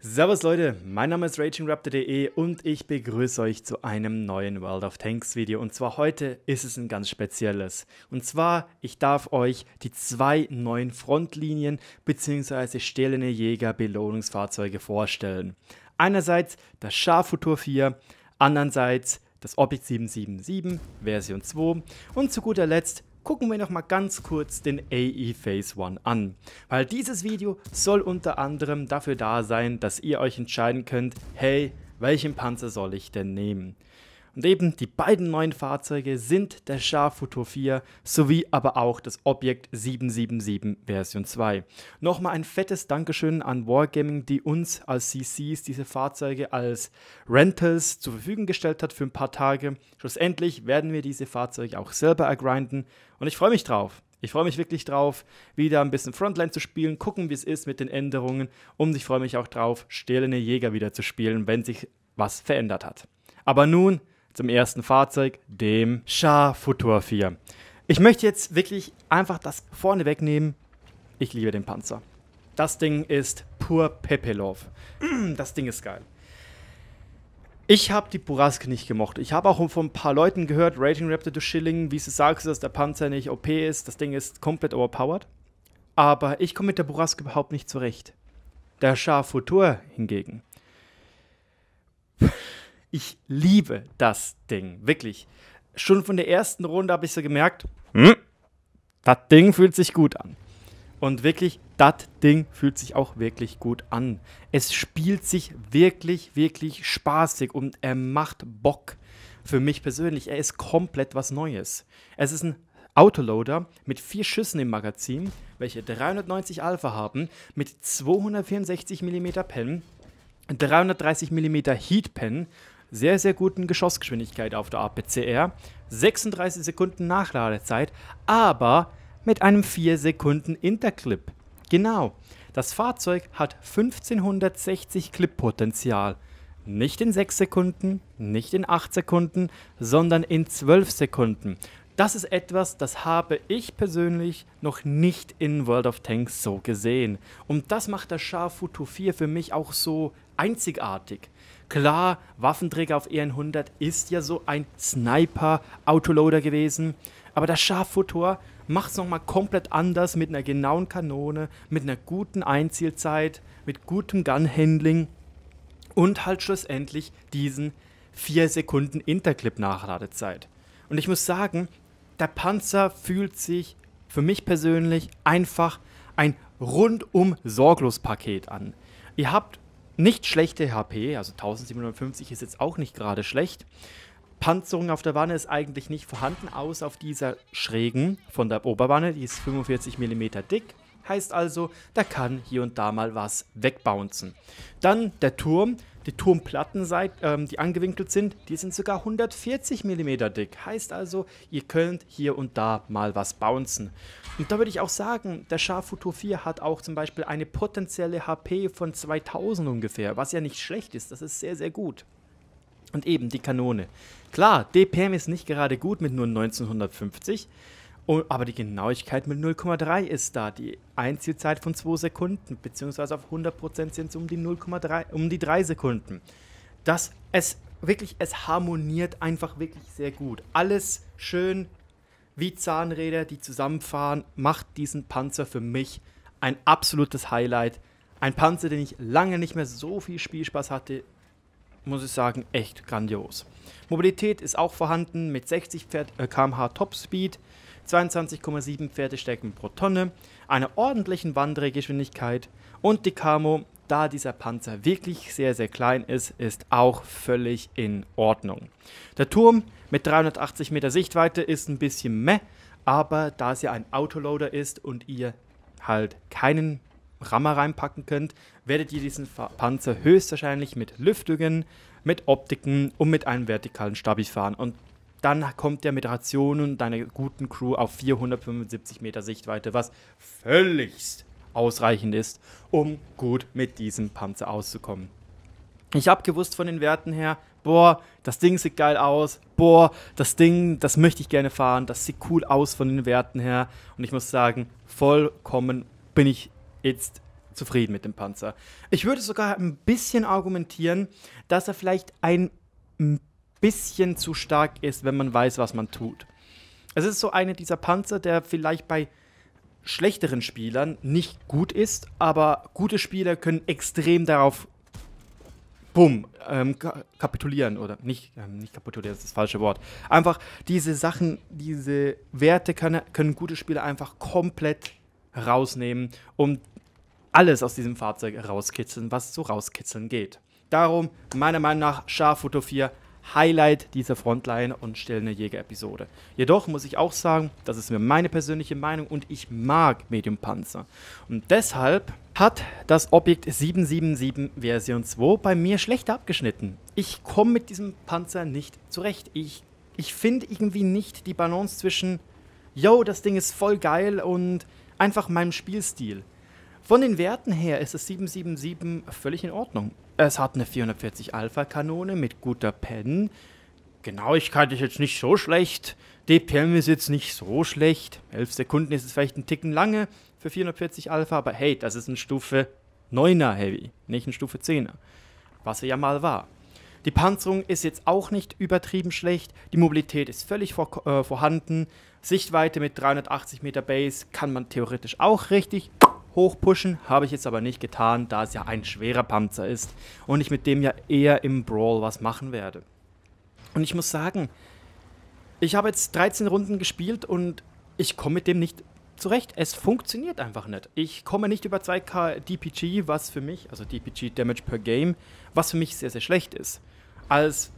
Servus Leute, mein Name ist RagingRaptor.de und ich begrüße euch zu einem neuen World of Tanks Video. Und zwar heute ist es ein ganz spezielles. Und zwar, ich darf euch die zwei neuen Frontlinien bzw. stählerne Jäger Belohnungsfahrzeuge vorstellen. Einerseits das Scharfutur 4, andererseits das Objekt 777 Version 2 und zu guter Letzt gucken wir noch mal ganz kurz den AE Phase One an, weil dieses Video soll unter anderem dafür da sein, dass ihr euch entscheiden könnt, hey, welchen Panzer soll ich denn nehmen? Und eben die beiden neuen Fahrzeuge sind der Char Futur 4 sowie aber auch das Objekt 777 Version 2. Nochmal ein fettes Dankeschön an Wargaming, die uns als CCs diese Fahrzeuge als Rentals zur Verfügung gestellt hat für ein paar Tage. Schlussendlich werden wir diese Fahrzeuge auch selber ergrinden und ich freue mich drauf. Ich freue mich wirklich drauf, wieder ein bisschen Frontline zu spielen, gucken, wie es ist mit den Änderungen und ich freue mich auch drauf, stählene Jäger wieder zu spielen, wenn sich was verändert hat. Aber nun zum ersten Fahrzeug, dem Char Futur 4. Ich möchte jetzt wirklich einfach das vorne wegnehmen. Ich liebe den Panzer. Das Ding ist pur Pepelov. Das Ding ist geil. Ich habe die Buraske nicht gemocht. Ich habe auch von ein paar Leuten gehört, Rating Raptor, du Schilling, wie sie sagst, dass der Panzer nicht OP ist. Das Ding ist komplett overpowered. Aber ich komme mit der Buraske überhaupt nicht zurecht. Der Char Futur hingegen. Ich liebe das Ding, wirklich. Schon von der ersten Runde habe ich so gemerkt, hm, das Ding fühlt sich gut an. Und wirklich, das Ding fühlt sich auch wirklich gut an. Es spielt sich wirklich, wirklich spaßig und er macht Bock. Für mich persönlich, er ist komplett was Neues. Es ist ein Autoloader mit vier Schüssen im Magazin, welche 390 Alpha haben, mit 264 mm Pen, 330 mm Heat Pen sehr, sehr guten Geschossgeschwindigkeit auf der APCR, 36 Sekunden Nachladezeit, aber mit einem 4 Sekunden Interclip. Genau, das Fahrzeug hat 1560 Clip-Potenzial. Nicht in 6 Sekunden, nicht in 8 Sekunden, sondern in 12 Sekunden. Das ist etwas, das habe ich persönlich noch nicht in World of Tanks so gesehen. Und das macht das Char Futu 4 für mich auch so einzigartig. Klar, Waffenträger auf EN100 ist ja so ein Sniper-Autoloader gewesen, aber das Scharffutter macht es nochmal komplett anders mit einer genauen Kanone, mit einer guten Einzielzeit, mit gutem Gun-Handling und halt schlussendlich diesen 4 Sekunden Interclip-Nachladezeit. Und ich muss sagen, der Panzer fühlt sich für mich persönlich einfach ein rundum sorglos Paket an. Ihr habt nicht schlechte HP, also 1750 ist jetzt auch nicht gerade schlecht. Panzerung auf der Wanne ist eigentlich nicht vorhanden, außer auf dieser schrägen von der Oberwanne. Die ist 45 mm dick heißt also, da kann hier und da mal was wegbouncen. Dann der Turm. Die Turmplatten, ähm, die angewinkelt sind, die sind sogar 140 mm dick. Heißt also, ihr könnt hier und da mal was bouncen. Und da würde ich auch sagen, der Schar Futur 4 hat auch zum Beispiel eine potenzielle HP von 2000 ungefähr, was ja nicht schlecht ist. Das ist sehr, sehr gut. Und eben die Kanone. Klar, DPM ist nicht gerade gut mit nur 1950. Oh, aber die Genauigkeit mit 0,3 ist da. Die Einzielzeit von 2 Sekunden, beziehungsweise auf 100% sind es um die 0,3, um die 3 Sekunden. Das, es wirklich, es harmoniert einfach wirklich sehr gut. Alles schön wie Zahnräder, die zusammenfahren, macht diesen Panzer für mich ein absolutes Highlight. Ein Panzer, den ich lange nicht mehr so viel Spielspaß hatte, muss ich sagen, echt grandios. Mobilität ist auch vorhanden mit 60 km/h Topspeed. 22,7 Pferdestärken pro Tonne, einer ordentlichen Wanddrehgeschwindigkeit und die Camo, da dieser Panzer wirklich sehr, sehr klein ist, ist auch völlig in Ordnung. Der Turm mit 380 Meter Sichtweite ist ein bisschen meh, aber da es ja ein Autoloader ist und ihr halt keinen Rammer reinpacken könnt, werdet ihr diesen Panzer höchstwahrscheinlich mit Lüftungen, mit Optiken und mit einem vertikalen Stabi fahren. Und dann kommt der mit Rationen deiner guten Crew auf 475 Meter Sichtweite, was völligst ausreichend ist, um gut mit diesem Panzer auszukommen. Ich habe gewusst von den Werten her, boah, das Ding sieht geil aus, boah, das Ding, das möchte ich gerne fahren, das sieht cool aus von den Werten her. Und ich muss sagen, vollkommen bin ich jetzt zufrieden mit dem Panzer. Ich würde sogar ein bisschen argumentieren, dass er vielleicht ein bisschen zu stark ist, wenn man weiß, was man tut. Es ist so einer dieser Panzer, der vielleicht bei schlechteren Spielern nicht gut ist, aber gute Spieler können extrem darauf bumm, ähm, kapitulieren oder nicht, ähm, nicht kapitulieren, das ist das falsche Wort. Einfach diese Sachen, diese Werte können, können gute Spieler einfach komplett rausnehmen und alles aus diesem Fahrzeug rauskitzeln, was so rauskitzeln geht. Darum, meiner Meinung nach, Schar Foto 4 Highlight dieser Frontline und Stellende Jäger-Episode. Jedoch muss ich auch sagen, das ist mir meine persönliche Meinung und ich mag Medium Panzer. Und deshalb hat das Objekt 777 Version 2 bei mir schlechter abgeschnitten. Ich komme mit diesem Panzer nicht zurecht. Ich, ich finde irgendwie nicht die Balance zwischen, yo, das Ding ist voll geil und einfach meinem Spielstil. Von den Werten her ist das 777 völlig in Ordnung. Es hat eine 440 Alpha-Kanone mit guter Pen. Genauigkeit ist jetzt nicht so schlecht. DPM ist jetzt nicht so schlecht. 11 Sekunden ist es vielleicht ein Ticken lange für 440 Alpha, aber hey, das ist ein Stufe 9er Heavy, nicht ein Stufe 10er. Was er ja mal war. Die Panzerung ist jetzt auch nicht übertrieben schlecht. Die Mobilität ist völlig vor, äh, vorhanden. Sichtweite mit 380 Meter Base kann man theoretisch auch richtig hochpushen. Habe ich jetzt aber nicht getan, da es ja ein schwerer Panzer ist und ich mit dem ja eher im Brawl was machen werde. Und ich muss sagen, ich habe jetzt 13 Runden gespielt und ich komme mit dem nicht zurecht. Es funktioniert einfach nicht. Ich komme nicht über 2K DPG, was für mich, also DPG Damage per Game, was für mich sehr, sehr schlecht ist. Als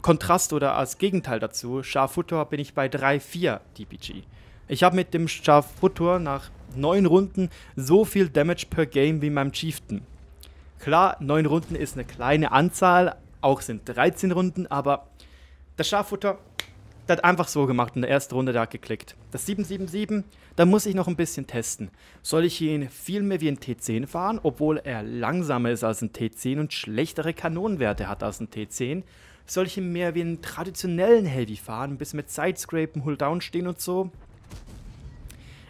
Kontrast oder als Gegenteil dazu, Scharfutor bin ich bei 3-4 DPG. Ich habe mit dem Scharfutor nach neun Runden so viel Damage per Game wie meinem Chieftain. Klar, neun Runden ist eine kleine Anzahl, auch sind 13 Runden, aber das Schaffutter, der hat einfach so gemacht in der ersten Runde, der hat geklickt. Das 777, da muss ich noch ein bisschen testen. Soll ich ihn viel mehr wie ein T10 fahren, obwohl er langsamer ist als ein T10 und schlechtere Kanonenwerte hat als ein T10? Soll ich ihn mehr wie einen traditionellen Heavy fahren, ein bisschen mit Sidescrapen, Hold-Down stehen und so?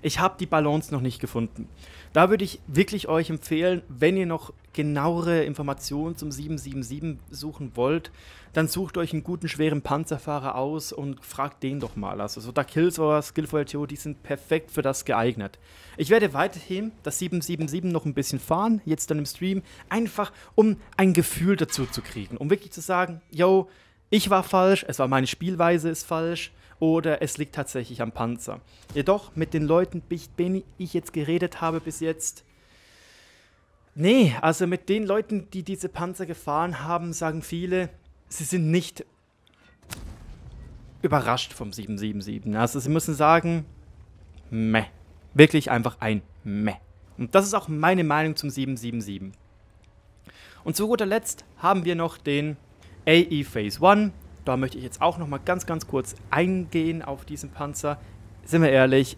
Ich habe die Balance noch nicht gefunden. Da würde ich wirklich euch empfehlen, wenn ihr noch genauere Informationen zum 777 suchen wollt, dann sucht euch einen guten schweren Panzerfahrer aus und fragt den doch mal. Also so da Kills oder Skillful LTO, die sind perfekt für das geeignet. Ich werde weiterhin das 777 noch ein bisschen fahren, jetzt dann im Stream, einfach um ein Gefühl dazu zu kriegen, um wirklich zu sagen, yo, ich war falsch, es war meine Spielweise ist falsch oder es liegt tatsächlich am Panzer. Jedoch mit den Leuten, mit denen ich jetzt geredet habe bis jetzt, nee, also mit den Leuten, die diese Panzer gefahren haben, sagen viele, sie sind nicht überrascht vom 777. Also sie müssen sagen, meh. Wirklich einfach ein meh. Und das ist auch meine Meinung zum 777. Und zu guter Letzt haben wir noch den AE Phase 1 da möchte ich jetzt auch nochmal ganz, ganz kurz eingehen auf diesen Panzer. Sind wir ehrlich,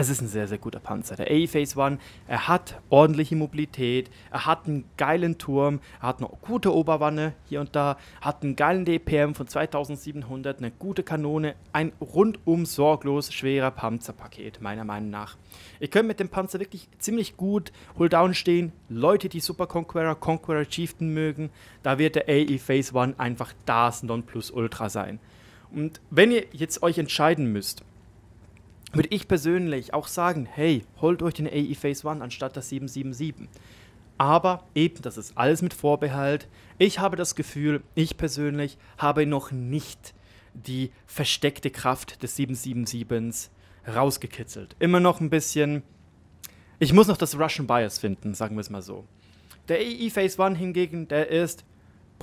es ist ein sehr, sehr guter Panzer. Der AE phase One, er hat ordentliche Mobilität, er hat einen geilen Turm, er hat eine gute Oberwanne hier und da, hat einen geilen DPM von 2700, eine gute Kanone, ein rundum sorglos schwerer Panzerpaket, meiner Meinung nach. Ihr könnt mit dem Panzer wirklich ziemlich gut Hull-Down stehen. Leute, die Super Conqueror, Conqueror Chieftain mögen, da wird der AE Phase One einfach das Nonplusultra sein. Und wenn ihr jetzt euch entscheiden müsst, würde ich persönlich auch sagen, hey, holt euch den AE Phase 1 anstatt das 777. Aber eben, das ist alles mit Vorbehalt. Ich habe das Gefühl, ich persönlich habe noch nicht die versteckte Kraft des 777s rausgekitzelt. Immer noch ein bisschen. Ich muss noch das Russian Bias finden, sagen wir es mal so. Der AE Phase 1 hingegen, der ist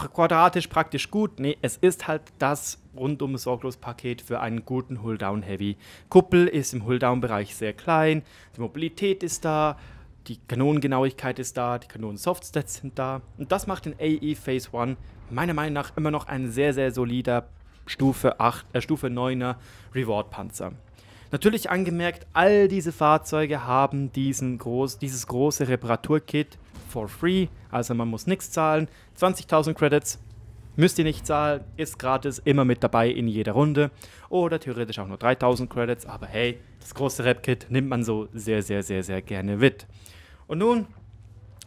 quadratisch praktisch gut. Nee, es ist halt das rundum sorglos Paket für einen guten Hulldown Heavy. Kuppel ist im Hulldown Bereich sehr klein, die Mobilität ist da, die Kanonengenauigkeit ist da, die Kanonen Softstats sind da und das macht den AE Phase 1 meiner Meinung nach immer noch ein sehr sehr solider Stufe 8 äh, Stufe 9er Reward Panzer. Natürlich angemerkt, all diese Fahrzeuge haben diesen groß, dieses große Reparaturkit for free, also man muss nichts zahlen. 20.000 Credits müsst ihr nicht zahlen, ist gratis, immer mit dabei in jeder Runde. Oder theoretisch auch nur 3000 Credits, aber hey, das große Rap-Kit nimmt man so sehr, sehr, sehr, sehr gerne mit. Und nun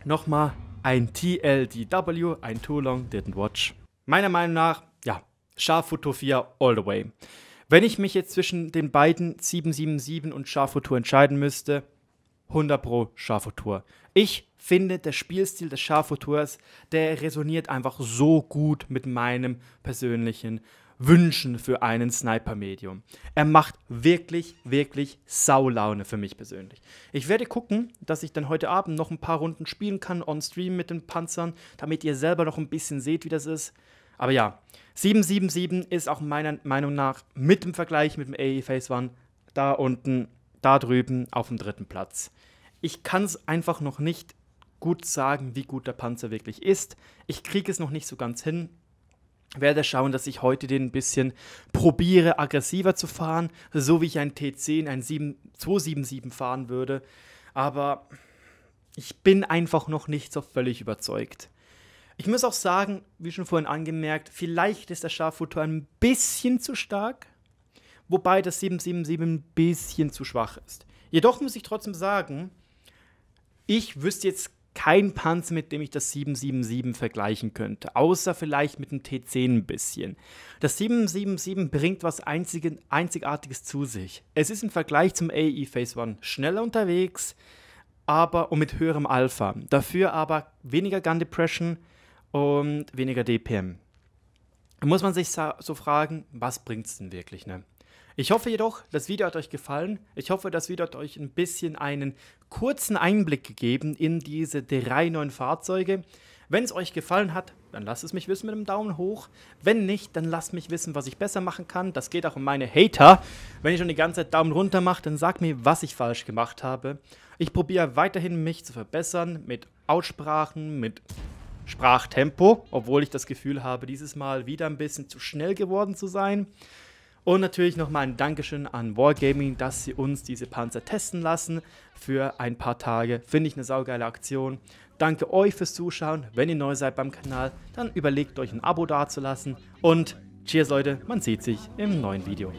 nochmal ein TLDW, ein Too Long Didn't Watch. Meiner Meinung nach, ja, Schafutopia all the way. Wenn ich mich jetzt zwischen den beiden 777 und Schafutur entscheiden müsste, 100 Pro Schafoutur. Ich finde, der Spielstil des Schafoutours, der resoniert einfach so gut mit meinem persönlichen Wünschen für einen Sniper-Medium. Er macht wirklich, wirklich Saulaune für mich persönlich. Ich werde gucken, dass ich dann heute Abend noch ein paar Runden spielen kann, on-stream mit den Panzern, damit ihr selber noch ein bisschen seht, wie das ist. Aber ja, 777 ist auch meiner Meinung nach mit dem Vergleich mit dem AE Phase One da unten da drüben auf dem dritten Platz. Ich kann es einfach noch nicht gut sagen, wie gut der Panzer wirklich ist. Ich kriege es noch nicht so ganz hin. Werde schauen, dass ich heute den ein bisschen probiere, aggressiver zu fahren, so wie ich ein T10, ein 277 fahren würde. Aber ich bin einfach noch nicht so völlig überzeugt. Ich muss auch sagen, wie schon vorhin angemerkt, vielleicht ist der Scharfutor ein bisschen zu stark wobei das 777 ein bisschen zu schwach ist. Jedoch muss ich trotzdem sagen, ich wüsste jetzt kein Panzer, mit dem ich das 777 vergleichen könnte, außer vielleicht mit dem T10 ein bisschen. Das 777 bringt was Einzigen, Einzigartiges zu sich. Es ist im Vergleich zum AE Phase 1 schneller unterwegs, aber und mit höherem Alpha. Dafür aber weniger Gun Depression und weniger DPM. Muss man sich so fragen, was bringt es denn wirklich, ne? Ich hoffe jedoch, das Video hat euch gefallen. Ich hoffe, das Video hat euch ein bisschen einen kurzen Einblick gegeben in diese drei neuen Fahrzeuge. Wenn es euch gefallen hat, dann lasst es mich wissen mit einem Daumen hoch. Wenn nicht, dann lasst mich wissen, was ich besser machen kann. Das geht auch um meine Hater. Wenn ihr schon die ganze Zeit Daumen runter macht, dann sagt mir, was ich falsch gemacht habe. Ich probiere weiterhin, mich zu verbessern mit Aussprachen, mit Sprachtempo, obwohl ich das Gefühl habe, dieses Mal wieder ein bisschen zu schnell geworden zu sein. Und natürlich nochmal ein Dankeschön an Wargaming, dass sie uns diese Panzer testen lassen für ein paar Tage. Finde ich eine saugeile Aktion. Danke euch fürs Zuschauen. Wenn ihr neu seid beim Kanal, dann überlegt euch ein Abo dazulassen. Und cheers Leute, man sieht sich im neuen Video.